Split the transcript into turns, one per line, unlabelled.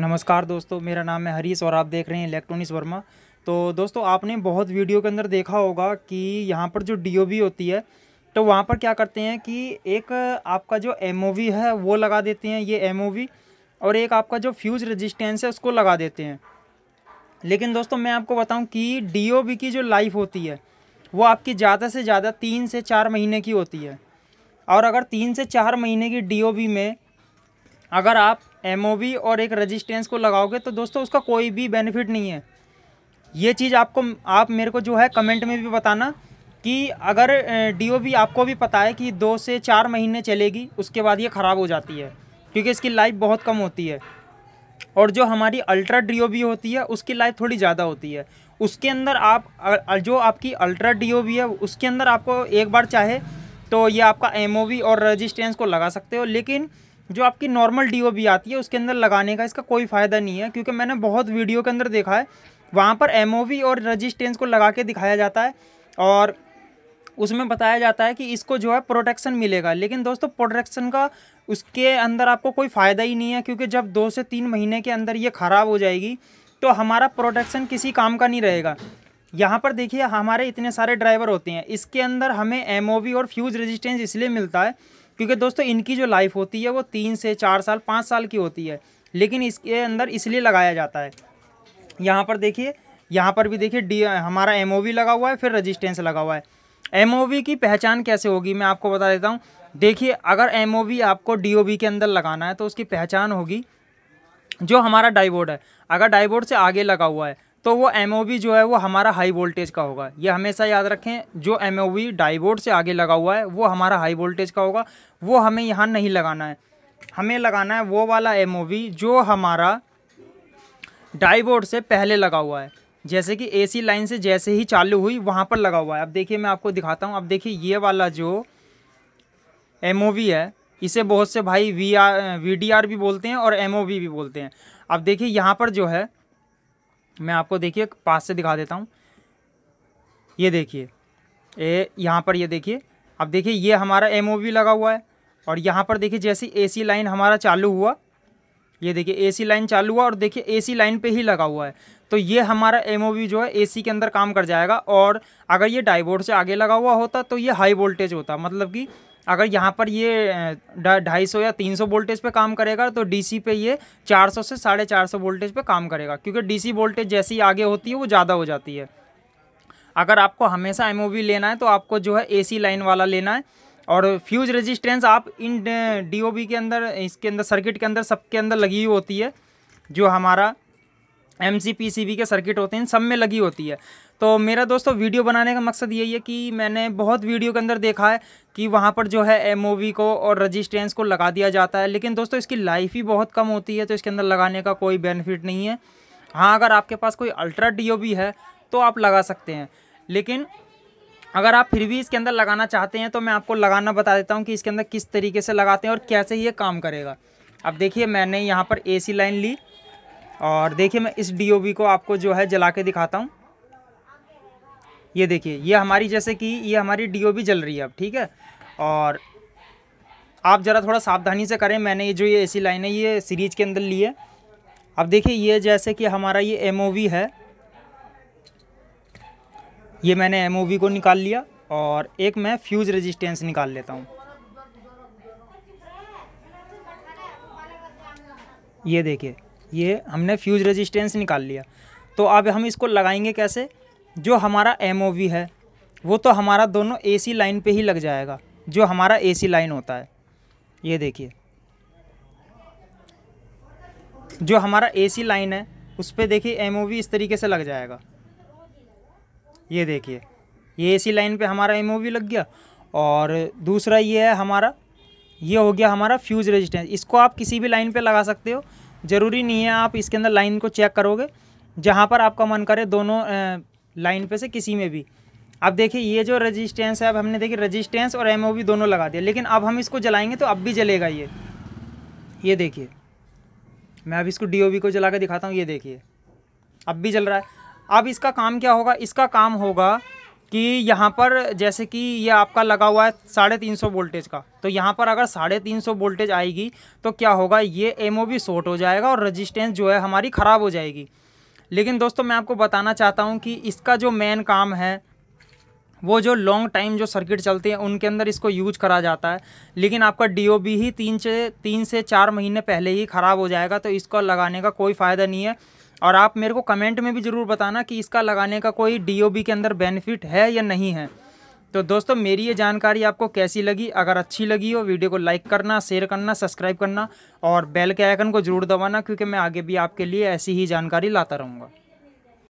नमस्कार दोस्तों मेरा नाम है हरीश और आप देख रहे हैं इलेक्ट्रॉनिक्स वर्मा तो दोस्तों आपने बहुत वीडियो के अंदर देखा होगा कि यहाँ पर जो डीओबी होती है तो वहाँ पर क्या करते हैं कि एक आपका जो एमओवी है वो लगा देते हैं ये एमओवी और एक आपका जो फ्यूज रजिस्टेंस है उसको लगा देते हैं लेकिन दोस्तों मैं आपको बताऊँ कि डी की जो लाइफ होती है वो आपकी ज़्यादा से ज़्यादा तीन से चार महीने की होती है और अगर तीन से चार महीने की डी में अगर आप एम और एक रजिस्टेंस को लगाओगे तो दोस्तों उसका कोई भी बेनिफिट नहीं है ये चीज़ आपको आप मेरे को जो है कमेंट में भी बताना कि अगर डी आपको भी पता है कि दो से चार महीने चलेगी उसके बाद ये ख़राब हो जाती है क्योंकि इसकी लाइफ बहुत कम होती है और जो हमारी अल्ट्रा डी होती है उसकी लाइफ थोड़ी ज़्यादा होती है उसके अंदर आप जो आपकी अल्ट्रा डी है उसके अंदर आपको एक बार चाहे तो ये आपका एम और रजिस्टेंस को लगा सकते हो लेकिन जो आपकी नॉर्मल डी आती है उसके अंदर लगाने का इसका कोई फ़ायदा नहीं है क्योंकि मैंने बहुत वीडियो के अंदर देखा है वहाँ पर एम और रजिस्टेंस को लगा के दिखाया जाता है और उसमें बताया जाता है कि इसको जो है प्रोटेक्शन मिलेगा लेकिन दोस्तों प्रोटेक्शन का उसके अंदर आपको कोई फ़ायदा ही नहीं है क्योंकि जब दो से तीन महीने के अंदर ये ख़राब हो जाएगी तो हमारा प्रोटेक्शन किसी काम का नहीं रहेगा यहाँ पर देखिए हमारे इतने सारे ड्राइवर होते हैं इसके अंदर हमें एम और फ्यूज़ रजिस्टेंस इसलिए मिलता है क्योंकि दोस्तों इनकी जो लाइफ होती है वो तीन से चार साल पाँच साल की होती है लेकिन इसके अंदर इसलिए लगाया जाता है यहाँ पर देखिए यहाँ पर भी देखिए डी हमारा एम लगा हुआ है फिर रजिस्टेंस लगा हुआ है एम की पहचान कैसे होगी मैं आपको बता देता हूँ देखिए अगर एम आपको डी के अंदर लगाना है तो उसकी पहचान होगी जो हमारा डाईबोर्ड है अगर डाईबोर्ड से आगे लगा हुआ है तो वो एम जो है वो हमारा हाई वोल्टेज का होगा ये हमेशा याद रखें जो एम ओ डाईबोर्ड से आगे लगा हुआ है वो हमारा हाई वोल्टेज का होगा वो हमें यहाँ नहीं लगाना है हमें लगाना है वो वाला एम जो हमारा डाईबोर्ड से पहले लगा हुआ है जैसे कि एसी लाइन से जैसे ही चालू हुई वहाँ पर लगा हुआ है अब देखिए मैं आपको दिखाता हूँ अब देखिए ये वाला जो एम है इसे बहुत से भाई V R V D R भी बोलते हैं और एम भी बोलते हैं अब देखिए यहाँ पर जो है मैं आपको देखिए पास से दिखा देता हूँ ये देखिए ए यहाँ पर ये देखिए अब देखिए ये हमारा एम लगा हुआ है और यहाँ पर देखिए जैसे ए लाइन हमारा चालू हुआ ये देखिए ए लाइन चालू हुआ और देखिए ए लाइन पे ही लगा हुआ है तो ये हमारा एम जो है ए के अंदर काम कर जाएगा और अगर ये डाइबोर्ड से आगे लगा हुआ होता तो ये हाई वोल्टेज होता मतलब कि अगर यहाँ पर ये ढाई सौ या तीन सौ वोल्टेज पे काम करेगा तो डीसी पे ये चार सौ से साढ़े चार सौ वोल्टेज पे काम करेगा क्योंकि डीसी वोल्टेज जैसी आगे होती है वो ज़्यादा हो जाती है अगर आपको हमेशा एम लेना है तो आपको जो है ए लाइन वाला लेना है और फ्यूज रेजिस्टेंस आप इन डी के अंदर इसके अंदर सर्किट के अंदर सबके अंदर लगी हुई होती है जो हमारा M C P C B के सर्किट होते हैं सब में लगी होती है तो मेरा दोस्तों वीडियो बनाने का मकसद यही है कि मैंने बहुत वीडियो के अंदर देखा है कि वहाँ पर जो है एम को और रजिस्ट्रेंस को लगा दिया जाता है लेकिन दोस्तों इसकी लाइफ ही बहुत कम होती है तो इसके अंदर लगाने का कोई बेनिफिट नहीं है हाँ अगर आपके पास कोई अल्ट्रा डी भी है तो आप लगा सकते हैं लेकिन अगर आप फिर भी इसके अंदर लगाना चाहते हैं तो मैं आपको लगाना बता देता हूँ कि इसके अंदर किस तरीके से लगाते हैं और कैसे ये काम करेगा अब देखिए मैंने यहाँ पर ए लाइन ली और देखिए मैं इस डीओबी को आपको जो है जला के दिखाता हूँ ये देखिए ये हमारी जैसे कि ये हमारी डीओबी जल रही है अब ठीक है और आप ज़रा थोड़ा सावधानी से करें मैंने ये जो ये एसी लाइन है ये सीरीज के अंदर ली है अब देखिए ये जैसे कि हमारा ये एम है ये मैंने एम को निकाल लिया और एक मैं फ्यूज़ रेजिस्टेंस निकाल लेता हूँ ये देखिए ये हमने फ्यूज रेजिस्टेंस निकाल लिया तो अब हम इसको लगाएंगे कैसे जो हमारा एम है वो तो हमारा दोनों ए लाइन पर ही लग जाएगा जो हमारा ए लाइन होता है ये देखिए जो हमारा ए लाइन है उस पर देखिए एम इस तरीके से लग जाएगा ये देखिए ये ए लाइन पे हमारा एम लग गया और दूसरा ये है हमारा ये हो गया हमारा फ्यूज रेजिस्टेंस इसको आप किसी भी लाइन पे लगा सकते हो ज़रूरी नहीं है आप इसके अंदर लाइन को चेक करोगे जहाँ पर आपका मन करे दोनों लाइन पे से किसी में भी अब देखिए ये जो रेजिस्टेंस है अब हमने देखिए रेजिस्टेंस और एम दोनों लगा दिया लेकिन अब हम इसको जलाएंगे तो अब भी जलेगा ये ये देखिए मैं अब इसको डी को जला के दिखाता हूँ ये देखिए अब भी जल रहा है अब इसका काम क्या होगा इसका काम होगा कि यहाँ पर जैसे कि ये आपका लगा हुआ है साढ़े तीन सौ वोल्टेज का तो यहाँ पर अगर साढ़े तीन सौ वोल्टेज आएगी तो क्या होगा ये एम ओ शॉर्ट हो जाएगा और रजिस्टेंस जो है हमारी ख़राब हो जाएगी लेकिन दोस्तों मैं आपको बताना चाहता हूँ कि इसका जो मेन काम है वो जो लॉन्ग टाइम जो सर्किट चलते हैं उनके अंदर इसको यूज करा जाता है लेकिन आपका बी ही तीन से तीन से चार महीने पहले ही ख़राब हो जाएगा तो इसको लगाने का कोई फ़ायदा नहीं है और आप मेरे को कमेंट में भी ज़रूर बताना कि इसका लगाने का कोई डी के अंदर बेनिफिट है या नहीं है तो दोस्तों मेरी ये जानकारी आपको कैसी लगी अगर अच्छी लगी हो वीडियो को लाइक करना शेयर करना सब्सक्राइब करना और बेल के आइकन को जरूर दबाना क्योंकि मैं आगे भी आपके लिए ऐसी ही जानकारी लाता रहूँगा